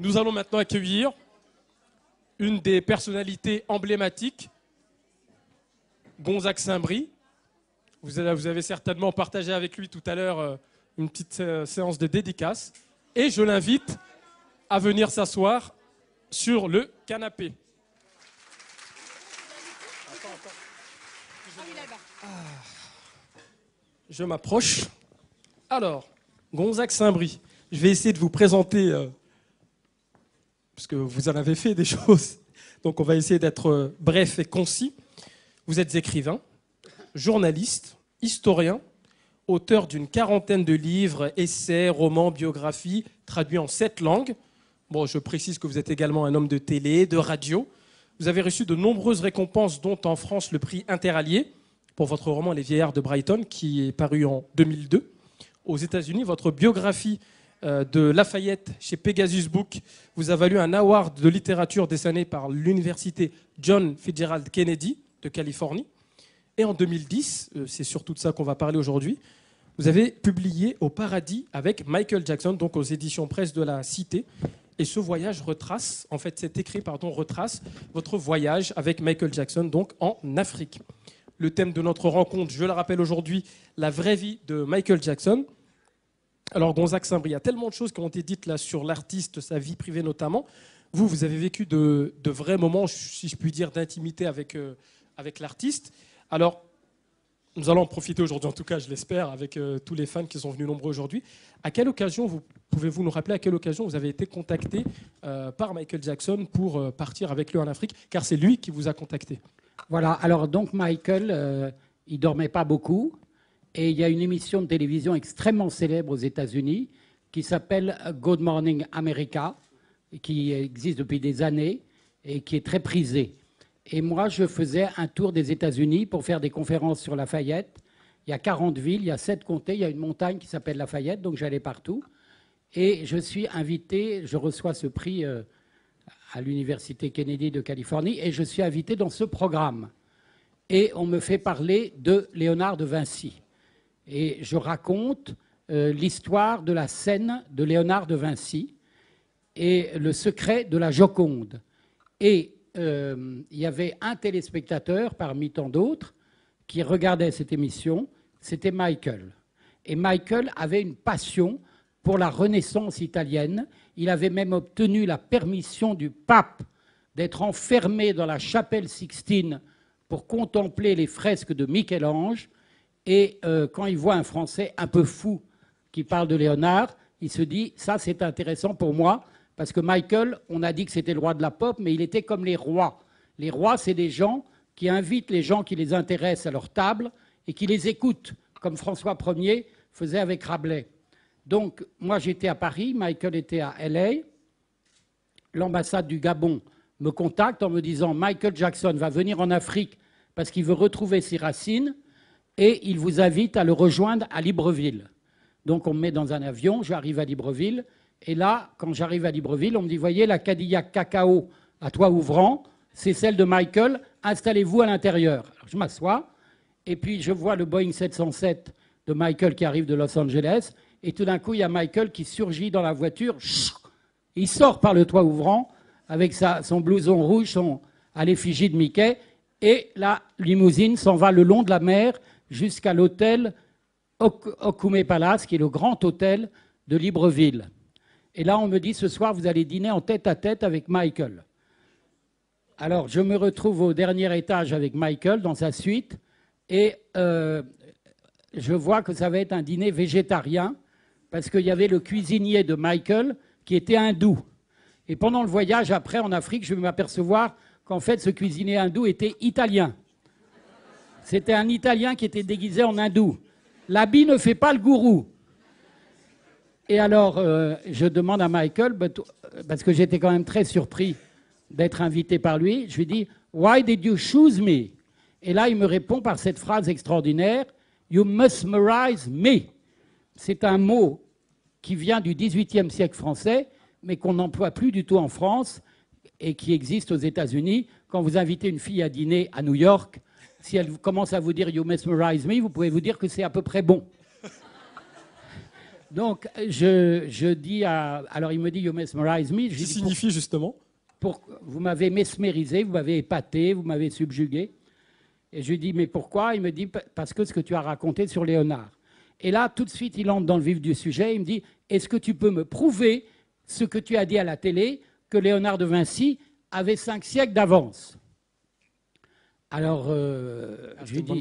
Nous allons maintenant accueillir une des personnalités emblématiques, Gonzague Saint-Brie. Vous avez, certainement partagé avec lui tout à l'heure euh, une petite euh, séance de dédicace. Et je l'invite à venir s'asseoir sur le canapé. Je m'approche. Alors, Gonzac Saint-Brie, je vais essayer de vous présenter euh, parce que vous en avez fait des choses. Donc on va essayer d'être euh, bref et concis. Vous êtes écrivain, journaliste, historien, auteur d'une quarantaine de livres, essais, romans, biographies, traduits en sept langues. Bon, je précise que vous êtes également un homme de télé, de radio. Vous avez reçu de nombreuses récompenses, dont en France le prix Interallié pour votre roman Les Vieillards de Brighton, qui est paru en 2002. Aux États-Unis, votre biographie euh, de Lafayette chez Pegasus Book vous a valu un award de littérature décerné par l'université John Fitzgerald Kennedy de Californie. Et en 2010, euh, c'est surtout de ça qu'on va parler aujourd'hui, vous avez publié Au paradis avec Michael Jackson, donc aux éditions presse de la Cité. Et ce voyage retrace, en fait, cet écrit, pardon, retrace votre voyage avec Michael Jackson, donc en Afrique. Le thème de notre rencontre, je le rappelle aujourd'hui, la vraie vie de Michael Jackson. Alors Gonzague Saint-Brie, il y a tellement de choses qui ont été dites là sur l'artiste, sa vie privée notamment. Vous, vous avez vécu de, vrais moments, si je puis dire, d'intimité euh, avec, l'artiste. Alors, nous allons en profiter aujourd'hui, en tout cas, je l'espère, avec euh, tous les fans qui sont venus nombreux aujourd'hui. À quelle occasion, vous pouvez-vous nous rappeler à quelle occasion vous avez été contacté euh, par Michael Jackson pour partir avec lui en Afrique Car c'est lui qui vous a contacté. Voilà, alors donc Michael, il dormait pas beaucoup. Et il y a une émission de télévision extrêmement célèbre aux États-Unis qui s'appelle Good Morning America, qui existe depuis des années et qui est très prisée. Et moi, je faisais un tour des États-Unis pour faire des conférences sur Lafayette. Il y a 40 villes, il y a 7 comtés, il y a une montagne qui s'appelle Lafayette, donc j'allais partout. Et je suis invité, je reçois ce prix euh, à l'Université Kennedy de Californie, et je suis invité dans ce programme. Et on me fait parler de Léonard de Vinci et je raconte euh, l'histoire de la scène de Léonard de Vinci et le secret de la Joconde. Et euh, il y avait un téléspectateur parmi tant d'autres qui regardait cette émission, c'était Michael. Et Michael avait une passion pour la Renaissance italienne. Il avait même obtenu la permission du pape d'être enfermé dans la chapelle Sixtine pour contempler les fresques de Michel-Ange. Et euh, quand il voit un Français un peu fou qui parle de Léonard, il se dit ça c'est intéressant pour moi parce que Michael, on a dit que c'était le roi de la pop, mais il était comme les rois. Les rois, c'est des gens qui invitent les gens qui les intéressent à leur table et qui les écoutent, comme François Ier faisait avec Rabelais. Donc, moi, j'étais à Paris, Michael était à LA. L'ambassade du Gabon me contacte en me disant Michael Jackson va venir en Afrique parce qu'il veut retrouver ses racines et il vous invite à le rejoindre à Libreville. Donc on me met dans un avion, j'arrive à Libreville, et là, quand j'arrive à Libreville, on me dit, voyez, la Cadillac Cacao à toit ouvrant, c'est celle de Michael, installez-vous à l'intérieur. Alors je m'assois, et puis je vois le Boeing 707 de Michael qui arrive de Los Angeles, et tout d'un coup, il y a Michael qui surgit dans la voiture, il sort par le toit ouvrant, avec sa, son blouson rouge, à l'effigie de Mickey, et la limousine s'en va le long de la mer jusqu'à l'hôtel Okume Palace, qui est le grand hôtel de Libreville. Et là, on me dit ce soir, vous allez dîner en tête à tête avec Michael. Alors, je me retrouve au dernier étage avec Michael dans sa suite et euh, je vois que ça va être un dîner végétarien parce qu'il y avait le cuisinier de Michael qui était hindou. Et pendant le voyage après en Afrique, je vais m'apercevoir qu'en fait, ce cuisinier hindou était italien. C'était un Italien qui était déguisé en hindou. L'habit ne fait pas le gourou. Et alors, euh, je demande à Michael, parce que j'étais quand même très surpris d'être invité par lui, je lui dis, Why did you choose me? Et là, il me répond par cette phrase extraordinaire, You mesmerize me. C'est un mot qui vient du XVIIIe siècle français, mais qu'on n'emploie plus du tout en France et qui existe aux États-Unis. Quand vous invitez une fille à dîner à New York, si elle commence à vous dire You mesmerize me, vous pouvez vous dire que c'est à peu près bon. Donc, je, dis à. Alors, il me dit You mesmerize me. Ce Qui signifie justement Vous m'avez mesmérisé, vous m'avez épaté, vous m'avez subjugué. Et je lui dis Mais pourquoi Il me dit Parce que ce que tu as raconté sur Léonard. Et là, tout de suite, il entre dans le vif du sujet. Il me dit Est-ce que tu peux me prouver ce que tu as dit à la télé, que Léonard de Vinci avait cinq siècles d'avance alors, j'ai dit,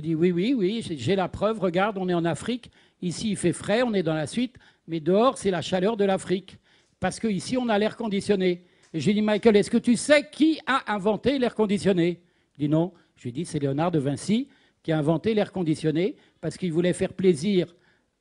dit oui, oui, oui, j'ai la preuve. Regarde, on est en Afrique. Ici, il fait frais, on est dans la suite. Mais dehors, c'est la chaleur de l'Afrique. Parce qu'ici, on a l'air conditionné. j'ai dit, Michael, est-ce que tu sais qui a inventé l'air conditionné Il dit non. Je dit, c'est Léonard de Vinci qui a inventé l'air conditionné parce qu'il voulait faire plaisir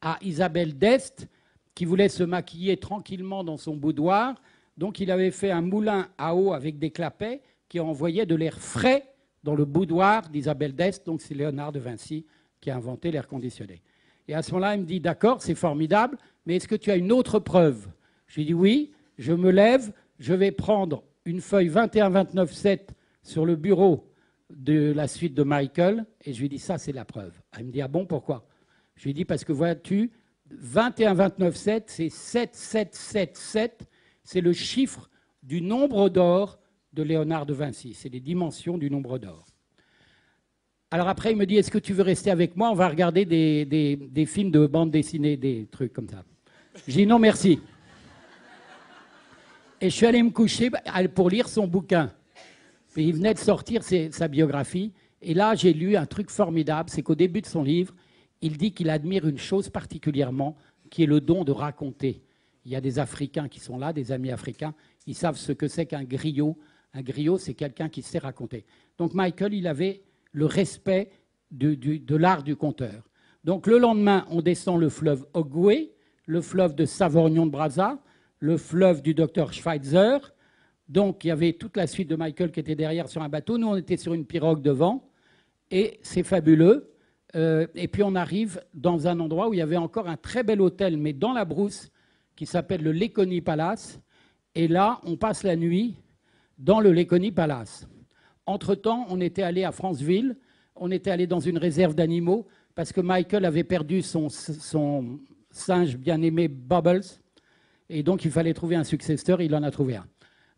à Isabelle d'Est, qui voulait se maquiller tranquillement dans son boudoir. Donc il avait fait un moulin à eau avec des clapets qui envoyait de l'air frais dans le boudoir d'Isabelle d'Est, donc c'est Léonard de Vinci qui a inventé l'air conditionné. Et à ce moment-là, il me dit, d'accord, c'est formidable, mais est-ce que tu as une autre preuve Je lui dis, oui, je me lève, je vais prendre une feuille 21-29-7 sur le bureau de la suite de Michael, et je lui dis, ça c'est la preuve. Elle me dit, ah bon, pourquoi Je lui dis, parce que vois-tu, 21-29-7, c'est 7, 7, 7, 7, c'est le chiffre du nombre d'or de Léonard de Vinci. C'est les dimensions du nombre d'or. Alors après, il me dit, est-ce que tu veux rester avec moi On va regarder des, films de bande dessinée, des trucs comme ça. J'ai dis non, merci. Et je suis allé me coucher pour lire son bouquin. Et il venait de sortir sa biographie. Et là, j'ai lu un truc formidable, c'est qu'au début de son livre, il dit qu'il admire une chose particulièrement, qui est le don de raconter. Il y a des Africains qui sont là, des amis africains, ils savent ce que c'est qu'un griot, un griot, c'est quelqu'un qui sait raconter. Donc Michael, il avait le respect de l'art du conteur. Donc le lendemain, on descend le fleuve Ogwe, le fleuve de Savorgnon de Brazza, le fleuve du docteur Schweitzer. Donc il y avait toute la suite de Michael qui était derrière sur un bateau. Nous, on était sur une pirogue devant. Et c'est fabuleux. Euh, et puis on arrive dans un endroit où il y avait encore un très bel hôtel, mais dans la brousse, qui s'appelle le Lekoni Palace. Et là, on passe la nuit dans le Léconi Palace. Entre-temps, on était allé à Franceville, on était allé dans une réserve d'animaux, parce que Michael avait perdu son, singe bien-aimé Bubbles, et donc il fallait trouver un successeur, il en a trouvé un.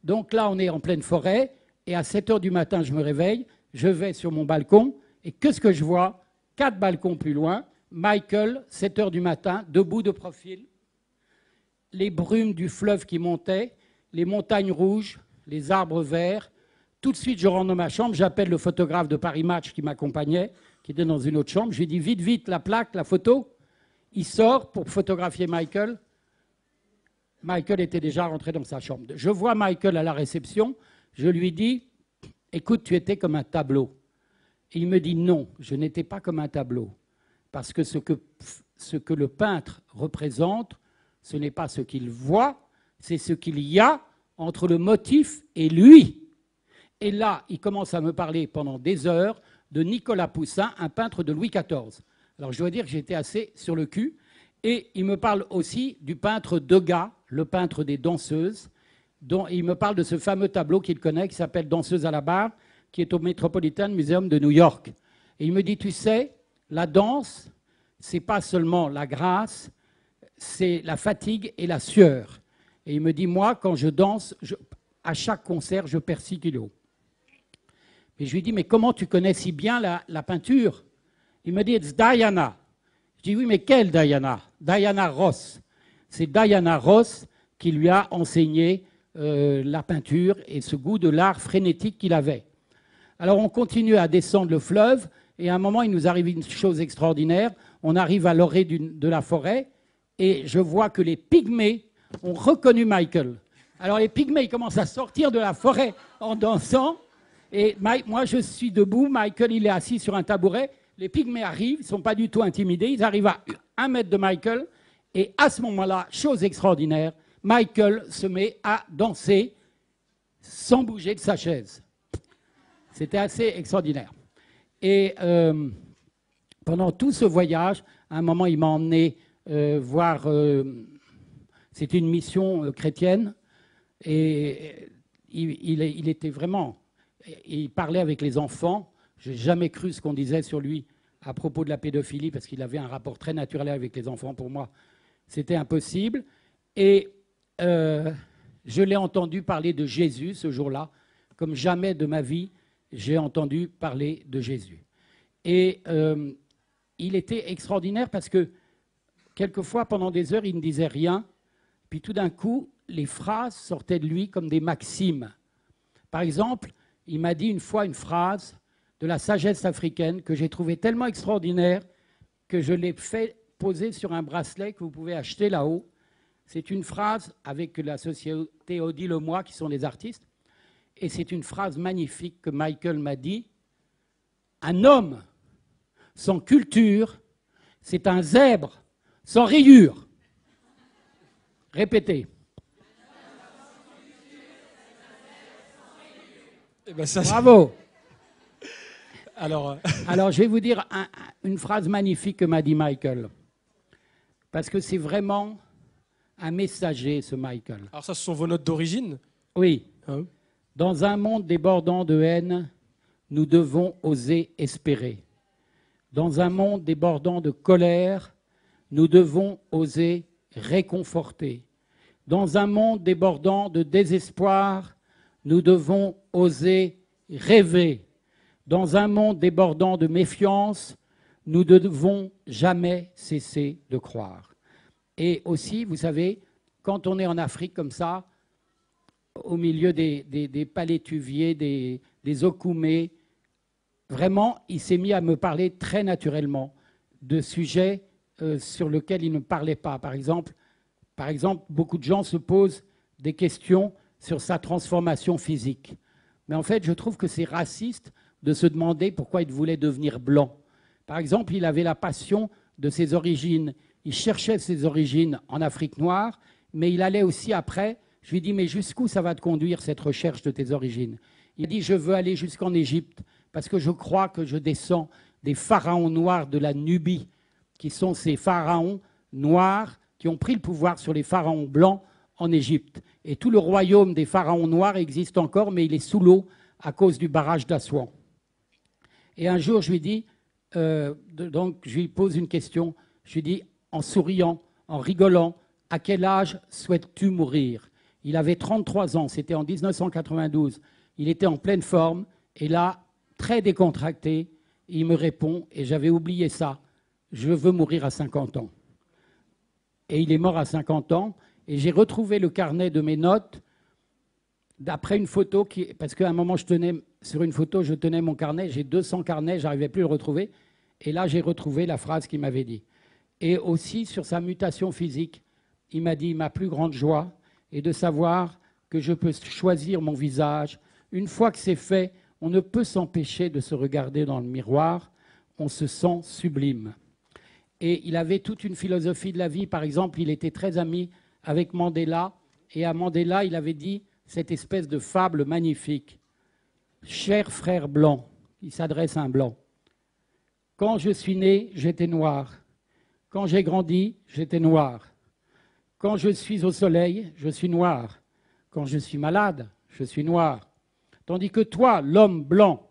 Donc là, on est en pleine forêt, et à 7 heures du matin, je me réveille, je vais sur mon balcon, et qu'est-ce que je vois Quatre balcons plus loin, Michael, 7 heures du matin, debout de profil, les brumes du fleuve qui montaient, les montagnes rouges, les arbres verts. Tout de suite, je rentre dans ma chambre, j'appelle le photographe de Paris Match qui m'accompagnait, qui était dans une autre chambre. Je lui dis vite, vite, la plaque, la photo. Il sort pour photographier Michael. Michael était déjà rentré dans sa chambre. Je vois Michael à la réception. Je lui dis Écoute, tu étais comme un tableau. Et il me dit Non, je n'étais pas comme un tableau. Parce que ce que, ce que le peintre représente, ce n'est pas ce qu'il voit, c'est ce qu'il y a entre le motif et lui. Et là, il commence à me parler pendant des heures de Nicolas Poussin, un peintre de Louis XIV. Alors je dois dire que j'étais assez sur le cul. Et il me parle aussi du peintre Degas, le peintre des danseuses, dont il me parle de ce fameux tableau qu'il connaît qui s'appelle Danseuse à la barre, qui est au Metropolitan Museum de New York. Et il me dit, tu sais, la danse, c'est pas seulement la grâce, c'est la fatigue et la sueur. Et il me dit, moi, quand je danse, à chaque concert, je perds 6 kilos. Mais je lui dis, mais comment tu connais si bien la, peinture Il me dit, it's Diana. Je dis, oui, mais quelle Diana Diana Ross. C'est Diana Ross qui lui a enseigné euh, la peinture et ce goût de l'art frénétique qu'il avait. Alors on continue à descendre le fleuve et à un moment, il nous arrive une chose extraordinaire. On arrive à l'orée de la forêt et je vois que les pygmées ont reconnu Michael. Alors les pygmées commencent à sortir de la forêt en dansant. Et moi, je suis debout. Michael, il est assis sur un tabouret. Les pygmées arrivent. Ils ne sont pas du tout intimidés. Ils arrivent à un mètre de Michael. Et à ce moment-là, chose extraordinaire, Michael se met à danser sans bouger de sa chaise. C'était assez extraordinaire. Et euh, pendant tout ce voyage, à un moment, il m'a emmené euh, voir euh, c'était une mission euh, chrétienne et il, il, était vraiment. Il parlait avec les enfants. J'ai jamais cru ce qu'on disait sur lui à propos de la pédophilie parce qu'il avait un rapport très naturel avec les enfants. Pour moi, c'était impossible. Et euh, je l'ai entendu parler de Jésus ce jour-là, comme jamais de ma vie j'ai entendu parler de Jésus. Et euh, il était extraordinaire parce que quelquefois, pendant des heures, il ne disait rien. Puis tout d'un coup, les phrases sortaient de lui comme des maximes. Par exemple, il m'a dit une fois une phrase de la sagesse africaine que j'ai trouvée tellement extraordinaire que je l'ai fait poser sur un bracelet que vous pouvez acheter là-haut. C'est une phrase avec la société Odile moi, qui sont des artistes, et c'est une phrase magnifique que Michael m'a dit. Un homme sans culture, c'est un zèbre sans rayures. Répétez. Eh ben, Bravo. Alors, euh, Alors, je vais vous dire une phrase magnifique que m'a dit Michael. Parce que c'est vraiment un messager, ce Michael. Alors, ça, ce sont vos notes d'origine Oui. Ah Dans un monde débordant de haine, nous devons oser espérer. Dans un monde débordant de colère, nous devons oser réconforté. Dans un monde débordant de désespoir, nous devons oser rêver. Dans un monde débordant de méfiance, nous devons jamais cesser de croire. Et aussi, vous savez, quand on est en Afrique comme ça, au milieu des, des, palétuviers, des, des okoumés, vraiment, il s'est mis à me parler très naturellement de sujets euh, sur lequel il ne parlait pas. Par exemple, par exemple, beaucoup de gens se posent des questions sur sa transformation physique. Mais en fait, je trouve que c'est raciste de se demander pourquoi il voulait devenir blanc. Par exemple, il avait la passion de ses origines. Il cherchait ses origines en Afrique noire, mais il allait aussi après. Je lui dis, mais jusqu'où ça va te conduire cette recherche de tes origines Il dit, je veux aller jusqu'en Égypte, parce que je crois que je descends des pharaons noirs de la Nubie, qui sont ces pharaons noirs qui ont pris le pouvoir sur les pharaons blancs en Égypte. Et tout le royaume des pharaons noirs existe encore, mais il est sous l'eau à cause du barrage d'Assouan. Et un jour, je lui dis, euh, donc je lui pose une question, je lui dis, en souriant, en rigolant, à quel âge souhaites-tu mourir Il avait 33 ans, c'était en 1992. Il était en pleine forme, et là, très décontracté, il me répond, et j'avais oublié ça, je veux mourir à 50 ans. Et il est mort à 50 ans, et j'ai retrouvé le carnet de mes notes d'après une photo, qui, parce qu'à un moment, je tenais, sur une photo, je tenais mon carnet, j'ai 200 carnets, j'arrivais plus à le retrouver, et là, j'ai retrouvé la phrase qu'il m'avait dit. Et aussi sur sa mutation physique, il m'a dit, ma plus grande joie est de savoir que je peux choisir mon visage. Une fois que c'est fait, on ne peut s'empêcher de se regarder dans le miroir, on se sent sublime. Et il avait toute une philosophie de la vie. Par exemple, il était très ami avec Mandela. Et à Mandela, il avait dit cette espèce de fable magnifique. Cher frère blanc, il s'adresse à un blanc. Quand je suis né, j'étais noir. Quand j'ai grandi, j'étais noir. Quand je suis au soleil, je suis noir. Quand je suis malade, je suis noir. Tandis que toi, l'homme blanc,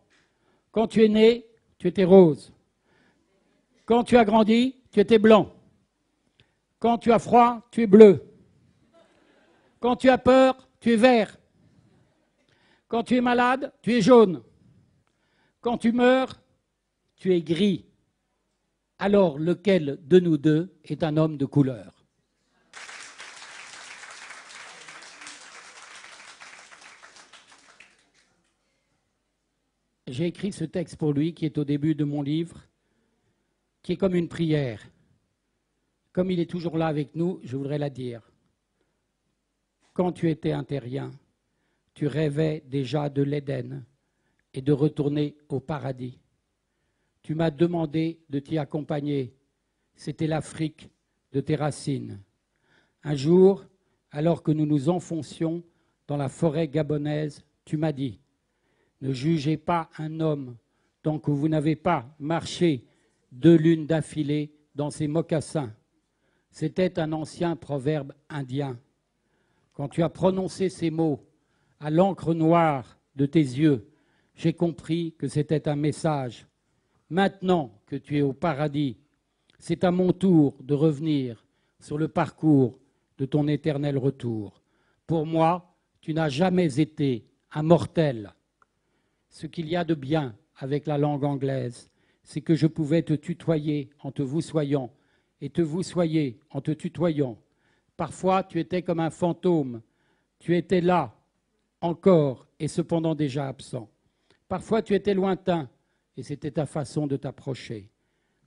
quand tu es né, tu étais rose. Quand tu as grandi, tu étais blanc. Quand tu as froid, tu es bleu. Quand tu as peur, tu es vert. Quand tu es malade, tu es jaune. Quand tu meurs, tu es gris. Alors lequel de nous deux est un homme de couleur J'ai écrit ce texte pour lui qui est au début de mon livre qui est comme une prière. Comme il est toujours là avec nous, je voudrais la dire. Quand tu étais un terrien, tu rêvais déjà de l'Éden et de retourner au paradis. Tu m'as demandé de t'y accompagner. C'était l'Afrique de tes racines. Un jour, alors que nous nous enfoncions dans la forêt gabonaise, tu m'as dit Ne jugez pas un homme tant que vous n'avez pas marché deux lunes d'affilée dans ses mocassins. C'était un ancien proverbe indien. Quand tu as prononcé ces mots à l'encre noire de tes yeux, j'ai compris que c'était un message. Maintenant que tu es au paradis, c'est à mon tour de revenir sur le parcours de ton éternel retour. Pour moi, tu n'as jamais été un mortel. Ce qu'il y a de bien avec la langue anglaise, c'est que je pouvais te tutoyer en te vous soyant, et te vous soyez en te tutoyant. Parfois, tu étais comme un fantôme, tu étais là, encore, et cependant déjà absent. Parfois, tu étais lointain, et c'était ta façon de t'approcher.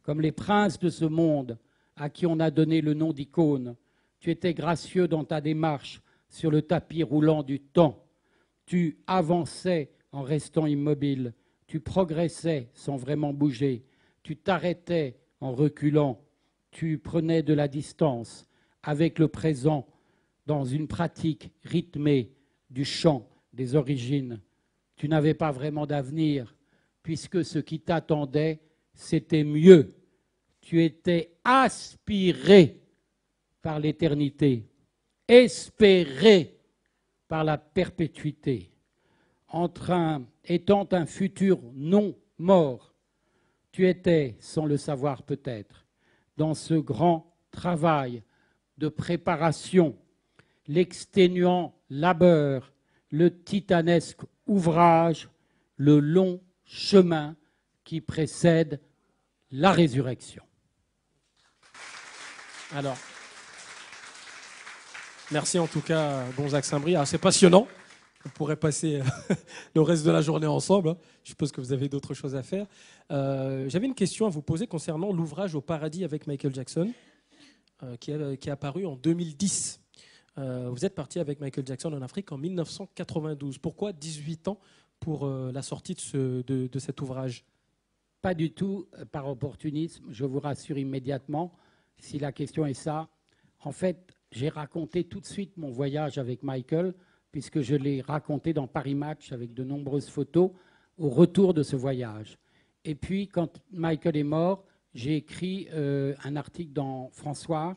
Comme les princes de ce monde, à qui on a donné le nom d'icône, tu étais gracieux dans ta démarche sur le tapis roulant du temps. Tu avançais en restant immobile tu progressais sans vraiment bouger, tu t'arrêtais en reculant, tu prenais de la distance avec le présent dans une pratique rythmée du chant des origines. Tu n'avais pas vraiment d'avenir, puisque ce qui t'attendait, c'était mieux. Tu étais aspiré par l'éternité, espéré par la perpétuité, en train étant un futur non mort, tu étais, sans le savoir peut-être, dans ce grand travail de préparation, l'exténuant labeur, le titanesque ouvrage, le long chemin qui précède la résurrection. Alors. Merci en tout cas, Gonzague saint ah, c'est passionnant on pourrait passer euh, le reste de la journée ensemble. Hein. Je suppose que vous avez d'autres choses à faire. Euh, j'avais une question à vous poser concernant l'ouvrage Au paradis avec Michael Jackson, euh, qui, est, apparu en 2010. vous êtes parti avec Michael Jackson en Afrique en 1992. Pourquoi 18 ans pour la sortie de, de cet ouvrage Pas du tout par opportunisme. Je vous rassure immédiatement, si la question est ça. En fait, j'ai raconté tout de suite mon voyage avec Michael puisque je l'ai raconté dans Paris Match avec de nombreuses photos au retour de ce voyage. Et puis, quand Michael est mort, j'ai écrit euh, un article dans François,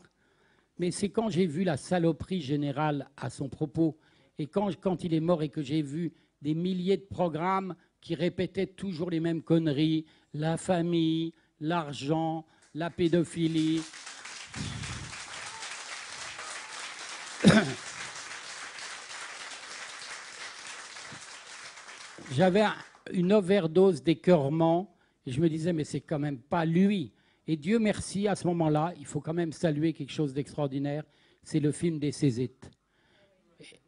mais c'est quand j'ai vu la saloperie générale à son propos, et quand il est mort et que j'ai vu des milliers de programmes qui répétaient toujours les mêmes conneries, la famille, l'argent, la pédophilie, j'avais une overdose d'écœurement et je me disais, mais c'est quand même pas lui. Et Dieu merci, à ce moment-là, il faut quand même saluer quelque chose d'extraordinaire, c'est le film des Césites.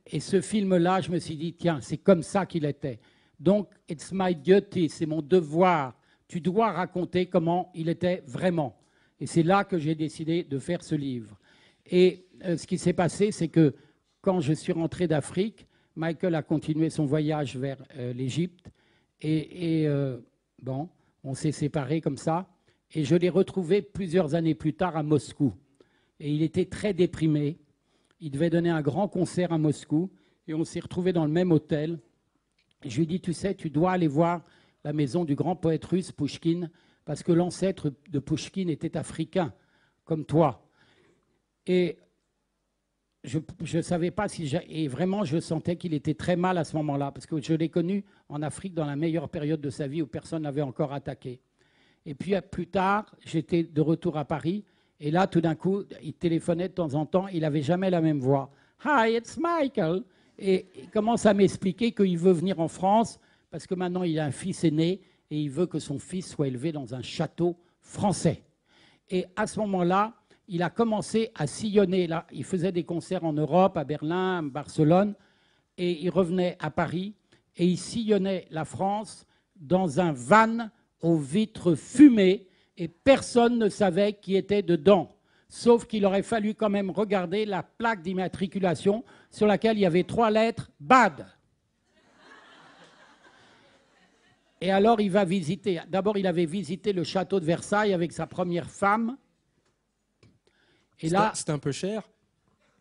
Et ce film-là, je me suis dit, tiens, c'est comme ça qu'il était. Donc, it's my duty, c'est mon devoir. Tu dois raconter comment il était vraiment. Et c'est là que j'ai décidé de faire ce livre. Et euh, ce qui s'est passé, c'est que quand je suis rentré d'Afrique, Michael a continué son voyage vers euh, l'Égypte et, euh, bon, on s'est séparés comme ça. Et je l'ai retrouvé plusieurs années plus tard à Moscou. Et il était très déprimé. Il devait donner un grand concert à Moscou. Et on s'est retrouvé dans le même hôtel. je lui ai dit, tu sais, tu dois aller voir la maison du grand poète russe Pushkin parce que l'ancêtre de Pushkin était africain, comme toi. Et je ne savais pas si... Et vraiment, je sentais qu'il était très mal à ce moment-là, parce que je l'ai connu en Afrique dans la meilleure période de sa vie où personne n'avait encore attaqué. Et puis euh, plus tard, j'étais de retour à Paris, et là, tout d'un coup, il téléphonait de temps en temps, il n'avait jamais la même voix. Hi, it's Michael. Et il commence à m'expliquer qu'il veut venir en France, parce que maintenant, il a un fils aîné, et il veut que son fils soit élevé dans un château français. Et à ce moment-là, il a commencé à sillonner. Là, il faisait des concerts en Europe, à Berlin, à Barcelone, et il revenait à Paris et il sillonnait la France dans un van aux vitres fumées et personne ne savait qui était dedans. Sauf qu'il aurait fallu quand même regarder la plaque d'immatriculation sur laquelle il y avait trois lettres BAD. Et alors il va visiter. D'abord, il avait visité le château de Versailles avec sa première femme et là, c'est un peu cher.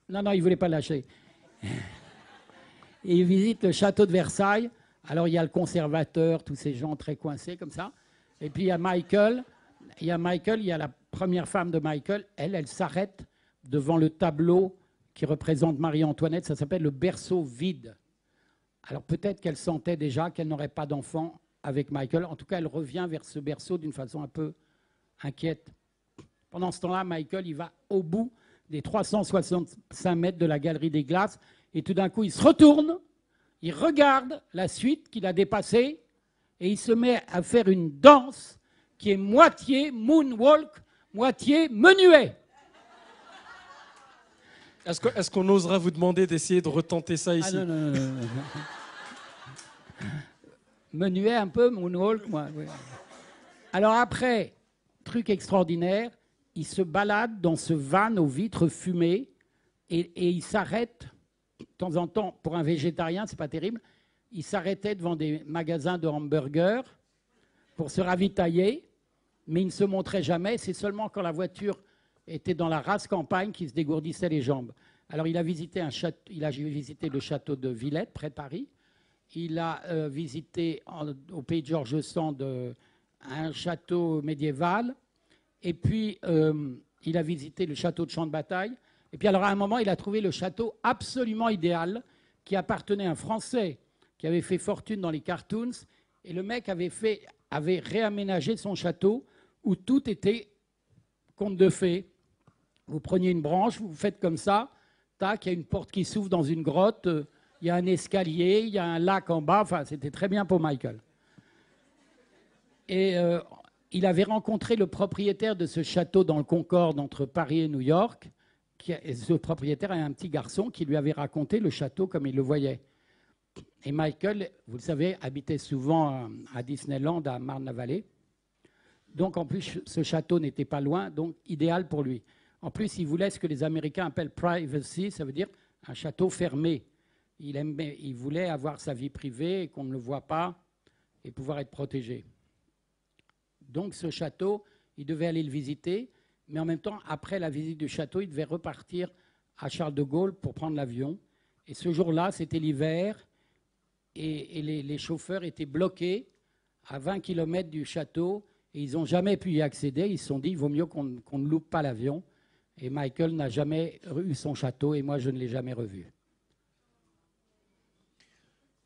Non, non, il voulait pas lâcher. il visite le château de Versailles. Alors il y a le conservateur, tous ces gens très coincés comme ça. Et puis il y a Michael. Il y a Michael, il y a la première femme de Michael. Elle, elle s'arrête devant le tableau qui représente Marie-Antoinette. Ça s'appelle le berceau vide. Alors peut-être qu'elle sentait déjà qu'elle n'aurait pas d'enfant avec Michael. En tout cas, elle revient vers ce berceau d'une façon un peu inquiète. Pendant ce temps-là, Michael, il va au bout des 365 mètres de la galerie des glaces. Et tout d'un coup, il se retourne, il regarde la suite qu'il a dépassée et il se met à faire une danse qui est moitié moonwalk, moitié menuet. Est-ce qu'on osera vous demander d'essayer de retenter ça ah, ici ah Menuet un peu, moonwalk, moi. Alors après, truc extraordinaire, il se balade dans ce van aux vitres fumées et, il s'arrête, de temps en temps, pour un végétarien, c'est pas terrible, il s'arrêtait devant des magasins de hamburgers pour se ravitailler, mais il ne se montrait jamais. C'est seulement quand la voiture était dans la race campagne qu'il se dégourdissait les jambes. Alors il a visité, un il a visité le château de Villette, près de Paris. Il a euh, visité au pays de Georges Sand euh, un château médiéval. Et puis, euh, il a visité le château de champ de bataille. Et puis, alors, à un moment, il a trouvé le château absolument idéal qui appartenait à un Français qui avait fait fortune dans les cartoons. Et le mec avait, fait, avait réaménagé son château où tout était conte de fées. Vous preniez une branche, vous faites comme ça, tac, il y a une porte qui s'ouvre dans une grotte, il y a un escalier, il y a un lac en bas, enfin c'était très bien pour Michael. Et euh, il avait rencontré le propriétaire de ce château dans le Concorde entre Paris et New York. Qui, ce propriétaire avait un petit garçon qui lui avait raconté le château comme il le voyait. Et Michael, vous le savez, habitait souvent euh, à Disneyland, à Marne-la-Vallée. Donc en plus, ce château n'était pas loin, donc idéal pour lui. En plus, il voulait ce que les Américains appellent privacy, ça veut dire un château fermé. Il, aimait, il voulait avoir sa vie privée, qu'on ne le voit pas, et pouvoir être protégé. Donc ce château, il devait aller le visiter, mais en même temps, après la visite du château, il devait repartir à Charles de Gaulle pour prendre l'avion. Et ce jour-là, c'était l'hiver, et, les, chauffeurs étaient bloqués à 20 km du château, et ils n'ont jamais pu y accéder. Ils se sont dit, il vaut mieux qu'on ne loupe pas l'avion. Et Michael n'a jamais eu son château, et moi, je ne l'ai jamais revu.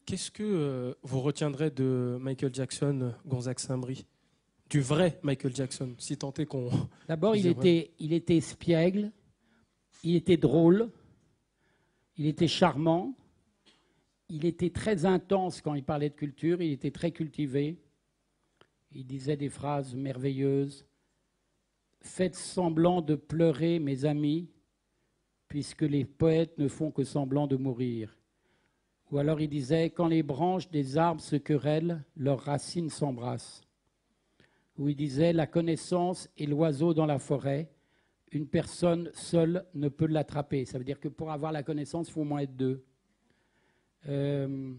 Qu'est-ce que euh, vous retiendrez de Michael Jackson, Gonzague Saint-Brie du vrai Michael Jackson, si tant est qu'on. D'abord, il était, il était espiègle, il était drôle, il était charmant, il était très intense quand il parlait de culture, il était très cultivé, il disait des phrases merveilleuses. Faites semblant de pleurer, mes amis, puisque les poètes ne font que semblant de mourir. Ou alors il disait Quand les branches des arbres se querellent, leurs racines s'embrassent où il disait La connaissance est l'oiseau dans la forêt. Une personne seule ne peut l'attraper. Ça veut dire que pour avoir la connaissance, il faut au moins être deux. Euh,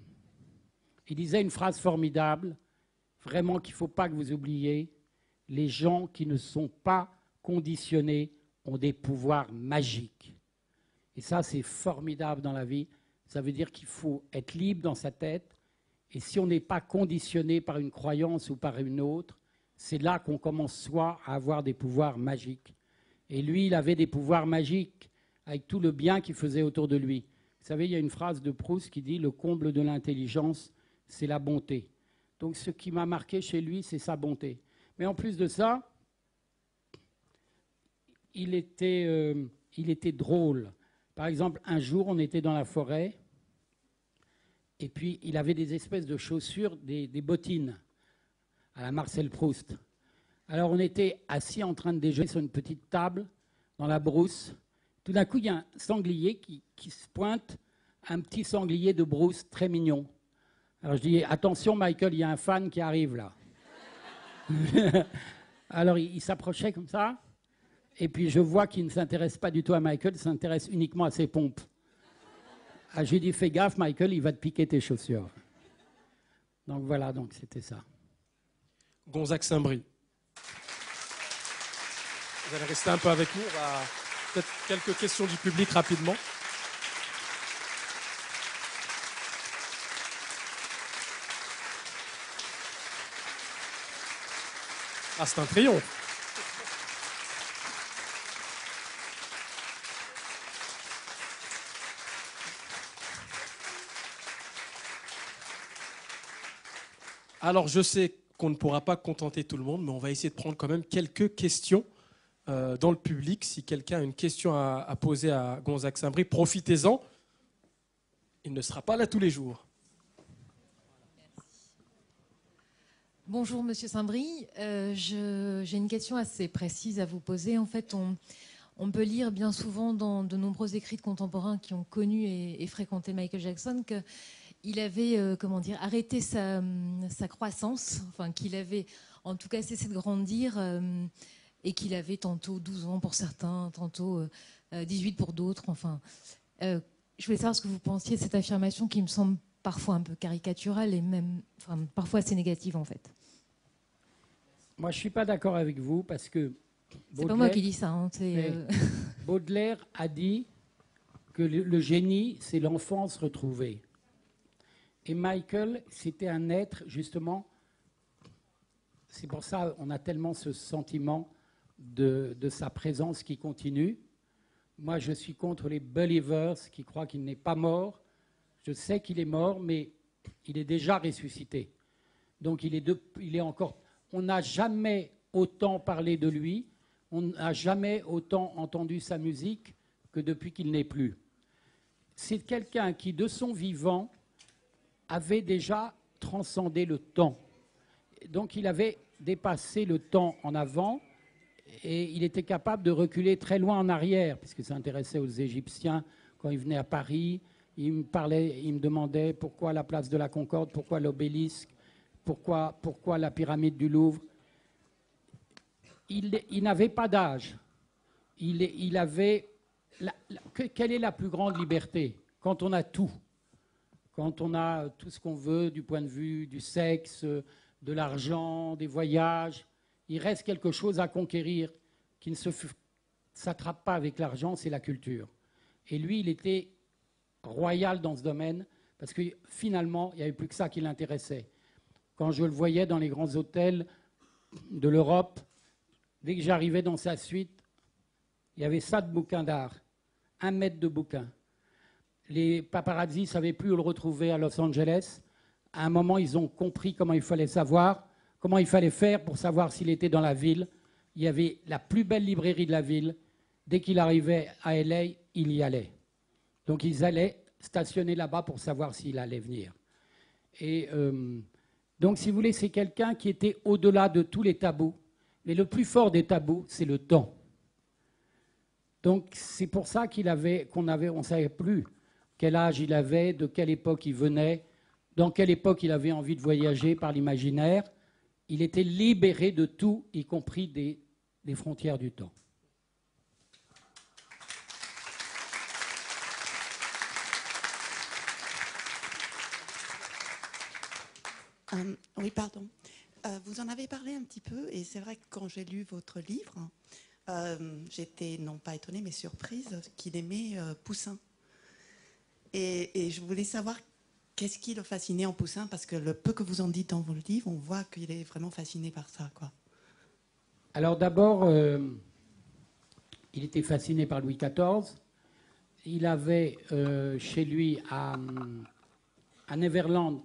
il disait une phrase formidable, vraiment qu'il ne faut pas que vous oubliez. Les gens qui ne sont pas conditionnés ont des pouvoirs magiques. Et ça, c'est formidable dans la vie. Ça veut dire qu'il faut être libre dans sa tête. Et si on n'est pas conditionné par une croyance ou par une autre, c'est là qu'on commence soit à avoir des pouvoirs magiques. Et lui, il avait des pouvoirs magiques avec tout le bien qu'il faisait autour de lui. Vous savez, il y a une phrase de Proust qui dit Le comble de l'intelligence, c'est la bonté. Donc ce qui m'a marqué chez lui, c'est sa bonté. Mais en plus de ça, euh, il était, drôle. Par exemple, un jour, on était dans la forêt, et puis il avait des espèces de chaussures, des bottines à la Marcel Proust. Alors on était assis en train de déjeuner sur une petite table dans la brousse. Tout d'un coup, il y a un sanglier qui, se pointe, un petit sanglier de brousse très mignon. Alors je dis, attention Michael, il y a un fan qui arrive là. Alors il, s'approchait comme ça, et puis je vois qu'il ne s'intéresse pas du tout à Michael, il s'intéresse uniquement à ses pompes. Alors ah, je lui dis, fais gaffe Michael, il va te piquer tes chaussures. Donc voilà, donc c'était ça. Gonzague-Saint-Brie. Vous allez rester un peu avec nous. On va peut-être quelques questions du public rapidement. Ah, c'est un triomphe. Alors, je sais qu'on ne pourra pas contenter tout le monde, mais on va essayer de prendre quand même quelques questions euh, dans le public. Si quelqu'un a une question à, poser à Gonzague Saint-Brie, profitez-en. Il ne sera pas là tous les jours. Bonjour Monsieur Saint-Brie, euh, j'ai une question assez précise à vous poser. En fait, on, peut lire bien souvent dans de nombreux écrits de contemporains qui ont connu et fréquenté Michael Jackson que il avait euh, comment dire arrêté euh, sa, croissance, enfin qu'il avait en tout cas cessé de grandir euh, et qu'il avait tantôt 12 ans pour certains, tantôt 18 pour d'autres. Enfin, je voulais savoir ce que vous pensiez de cette affirmation qui me semble parfois un peu caricaturale et même parfois assez négative en fait. Moi, je suis pas d'accord avec vous parce que c'est pas moi qui dis ça. Hein, Baudelaire a dit que le génie, c'est l'enfance retrouvée. Et Michael, c'était un être, justement, c'est pour ça qu'on a tellement ce sentiment de, sa présence qui continue. Moi, je suis contre les believers qui croient qu'il n'est pas mort. Je sais qu'il est mort, mais il est déjà ressuscité. Donc, il est, il est encore. On n'a jamais autant parlé de lui. On n'a jamais autant entendu sa musique que depuis qu'il n'est plus. C'est quelqu'un qui, de son vivant, avait déjà transcendé le temps. Donc il avait dépassé le temps en avant et il était capable de reculer très loin en arrière, puisque ça intéressait aux Égyptiens quand il venait à Paris. Il me parlait, il me demandait pourquoi la place de la Concorde, pourquoi l'obélisque, pourquoi, pourquoi la pyramide du Louvre. Il, n'avait pas d'âge. Il, avait. quelle est la plus grande liberté quand on a tout quand on a tout ce qu'on veut du point de vue du sexe, de l'argent, des voyages, il reste quelque chose à conquérir qui ne s'attrape pas avec l'argent, c'est la culture. Et lui, il était royal dans ce domaine parce que finalement, il n'y avait plus que ça qui l'intéressait. Quand je le voyais dans les grands hôtels de l'Europe, dès que j'arrivais dans sa suite, il y avait ça de bouquins d'art, un mètre de bouquins les paparazzi ne savaient plus où le retrouver à Los Angeles. À un moment, ils ont compris comment il fallait savoir, comment il fallait faire pour savoir s'il était dans la ville. Il y avait la plus belle librairie de la ville. Dès qu'il arrivait à LA, il y allait. Donc ils allaient stationner là-bas pour savoir s'il allait venir. Et euh, donc, si vous voulez, c'est quelqu'un qui était au-delà de tous les tabous. Mais le plus fort des tabous, c'est le temps. Donc, c'est pour ça qu'il qu'on avait, on savait plus quel âge il avait, de quelle époque il venait, dans quelle époque il avait envie de voyager par l'imaginaire. Il était libéré de tout, y compris des, frontières du temps. Euh, oui, pardon. Euh, vous en avez parlé un petit peu, et c'est vrai que quand j'ai lu votre livre, euh, j'étais non pas étonnée, mais surprise qu'il aimait Poussin. Et, je voulais savoir qu'est-ce qui le fascinait en Poussin, parce que le peu que vous en dites dans vos livres, on voit qu'il est vraiment fasciné par ça. Quoi. Alors d'abord, euh, il était fasciné par Louis XIV. Il avait euh, chez lui à, à Neverland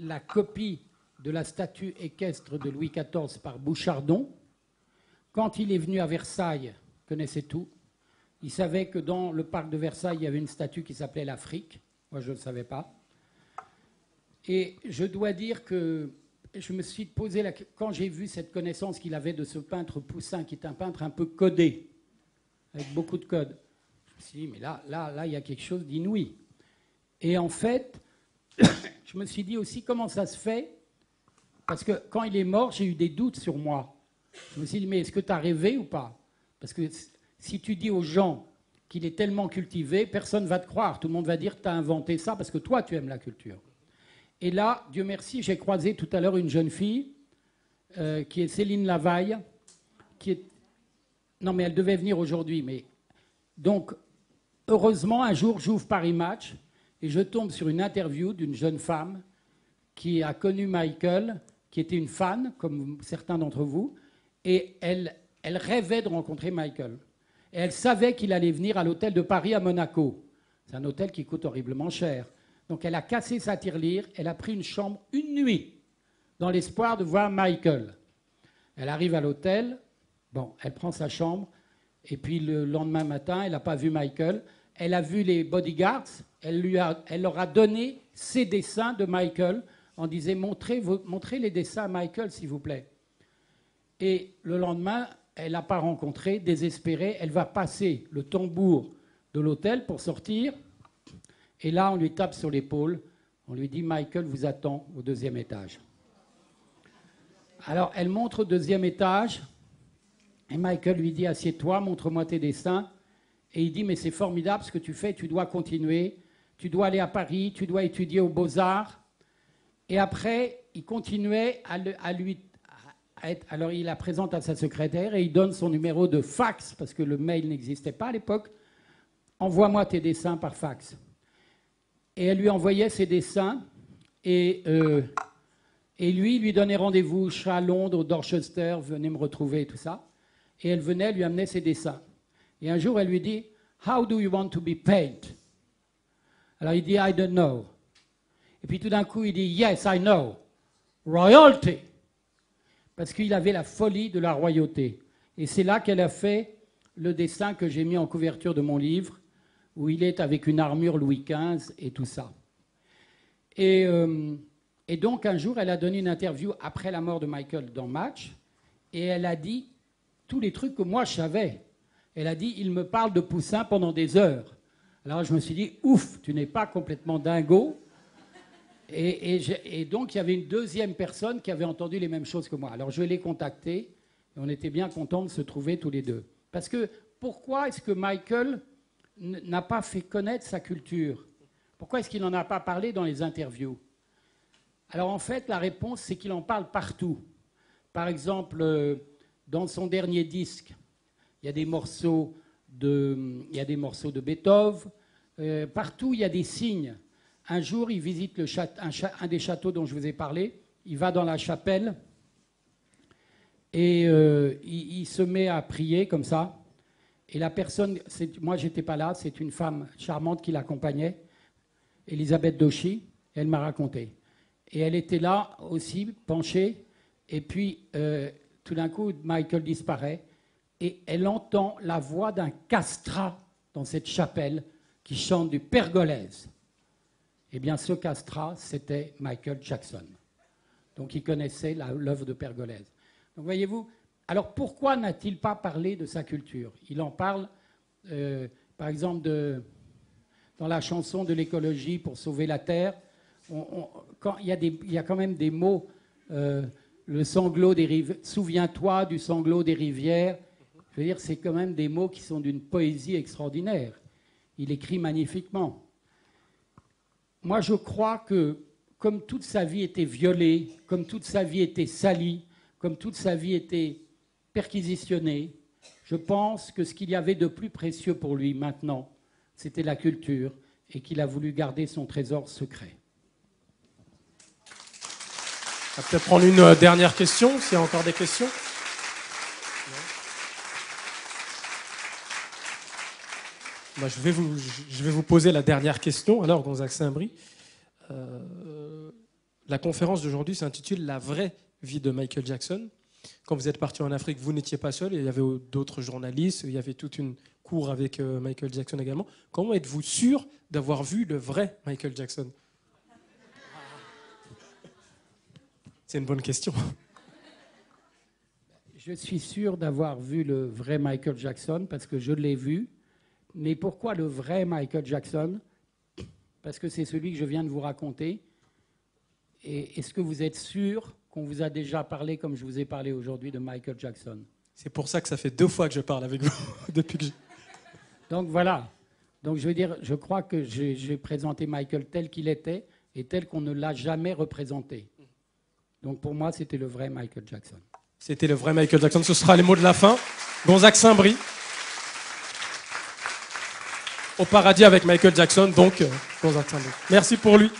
la copie de la statue équestre de Louis XIV par Bouchardon. Quand il est venu à Versailles, connaissait tout, il savait que dans le parc de Versailles, il y avait une statue qui s'appelait l'Afrique. Moi, je ne le savais pas. Et je dois dire que je me suis posé la quand j'ai vu cette connaissance qu'il avait de ce peintre Poussin, qui est un peintre un peu codé, avec beaucoup de codes. Je me suis dit, mais là, là, là, il y a quelque chose d'inouï. Et en fait, je me suis dit aussi comment ça se fait, parce que quand il est mort, j'ai eu des doutes sur moi. Je me suis dit, mais est-ce que tu as rêvé ou pas Parce que si tu dis aux gens qu'il est tellement cultivé, personne ne va te croire. Tout le monde va dire, tu as inventé ça parce que toi, tu aimes la culture. Et là, Dieu merci, j'ai croisé tout à l'heure une jeune fille euh, qui est Céline Lavaille, qui est... Non, mais elle devait venir aujourd'hui, mais... Donc, heureusement, un jour, j'ouvre Paris Match et je tombe sur une interview d'une jeune femme qui a connu Michael, qui était une fan, comme certains d'entre vous, et elle rêvait de rencontrer Michael. Et elle savait qu'il allait venir à l'hôtel de Paris à Monaco. C'est un hôtel qui coûte horriblement cher. Donc elle a cassé sa tirelire, elle a pris une chambre une nuit dans l'espoir de voir Michael. Elle arrive à l'hôtel, bon, elle prend sa chambre, et puis le lendemain matin, elle n'a pas vu Michael. Elle a vu les bodyguards, elle, lui leur a donné ses dessins de Michael. en disait montrez, montrez les dessins à Michael, s'il vous plaît. Et le lendemain, elle n'a pas rencontré, désespérée, elle va passer le tambour de l'hôtel pour sortir. Et là, on lui tape sur l'épaule. On lui dit Michael vous attend au deuxième étage. Alors, elle montre au deuxième étage. Et Michael lui dit Assieds-toi, montre-moi tes dessins. Et il dit Mais c'est formidable ce que tu fais, tu dois continuer. Tu dois aller à Paris, tu dois étudier aux Beaux-Arts. Et après, il continuait à lui alors il la présente à sa secrétaire et il donne son numéro de fax, parce que le mail n'existait pas à l'époque. Envoie-moi tes dessins par fax. Et elle lui envoyait ses dessins et, euh, et lui lui donnait rendez-vous. chez à Londres, Dorchester, venez me retrouver, et tout ça. Et elle venait, lui amener ses dessins. Et un jour, elle lui dit, How do you want to be paid? Alors il dit, I don't know. Et puis tout d'un coup, il dit, Yes, I know. Royalty parce qu'il avait la folie de la royauté. Et c'est là qu'elle a fait le dessin que j'ai mis en couverture de mon livre, où il est avec une armure Louis XV et tout ça. Euh, et, donc un jour, elle a donné une interview après la mort de Michael dans Match, et elle a dit tous les trucs que moi je savais. Elle a dit, il me parle de Poussin pendant des heures. Alors je me suis dit, ouf, tu n'es pas complètement dingo, et, donc, il y avait une deuxième personne qui avait entendu les mêmes choses que moi. Alors, je l'ai contacté et on était bien contents de se trouver tous les deux. Parce que pourquoi est-ce que Michael n'a pas fait connaître sa culture Pourquoi est-ce qu'il n'en a pas parlé dans les interviews Alors, en fait, la réponse, c'est qu'il en parle partout. Par exemple, euh, dans son dernier disque, il y a des morceaux de, il a des morceaux de Beethoven. Euh, partout, il y a des signes. Un jour, il visite un, des châteaux dont je vous ai parlé. Il va dans la chapelle et euh, il, se met à prier comme ça. Et la personne, moi j'étais pas là, c'est une femme charmante qui l'accompagnait, Elisabeth Doshi, elle m'a raconté. Et elle était là aussi, penchée, et puis euh, tout d'un coup, Michael disparaît, et elle entend la voix d'un castrat dans cette chapelle qui chante du Pergolèse. Eh bien, ce castra, c'était Michael Jackson. Donc, il connaissait l'œuvre de Pergolèse. Donc, voyez-vous, alors pourquoi n'a-t-il pas parlé de sa culture Il en parle, euh, par exemple, dans la chanson de l'écologie pour sauver la Terre. il, y a quand même des mots, euh, le sanglot des rivières, souviens-toi du sanglot des rivières. Je veux dire, c'est quand même des mots qui sont d'une poésie extraordinaire. Il écrit magnifiquement moi je crois que comme toute sa vie était violée, comme toute sa vie était salie, comme toute sa vie était perquisitionnée, je pense que ce qu'il y avait de plus précieux pour lui maintenant, c'était la culture et qu'il a voulu garder son trésor secret. On peut prendre une euh, dernière question, s'il y a encore des questions. Bah, je, vais vous, je, vais vous, poser la dernière question, alors, Gonzague Saint-Brie. Euh, la conférence d'aujourd'hui s'intitule La vraie vie de Michael Jackson. Quand vous êtes parti en Afrique, vous n'étiez pas seul, il y avait d'autres journalistes, il y avait toute une cour avec euh, Michael Jackson également. Comment êtes-vous sûr d'avoir vu le vrai Michael Jackson C'est une bonne question. Je suis sûr d'avoir vu le vrai Michael Jackson parce que je l'ai vu mais pourquoi le vrai Michael Jackson Parce que c'est celui que je viens de vous raconter. Et est-ce que vous êtes sûr qu'on vous a déjà parlé, comme je vous ai parlé aujourd'hui, de Michael Jackson C'est pour ça que ça fait deux fois que je parle avec vous depuis que Donc voilà. Donc je veux dire, je crois que j'ai présenté Michael tel qu'il était et tel qu'on ne l'a jamais représenté. Donc pour moi, c'était le vrai Michael Jackson. C'était le vrai Michael Jackson. Ce sera les mots de la fin. Bon Saint-Brie au paradis avec Michael Jackson, donc euh, Merci pour lui.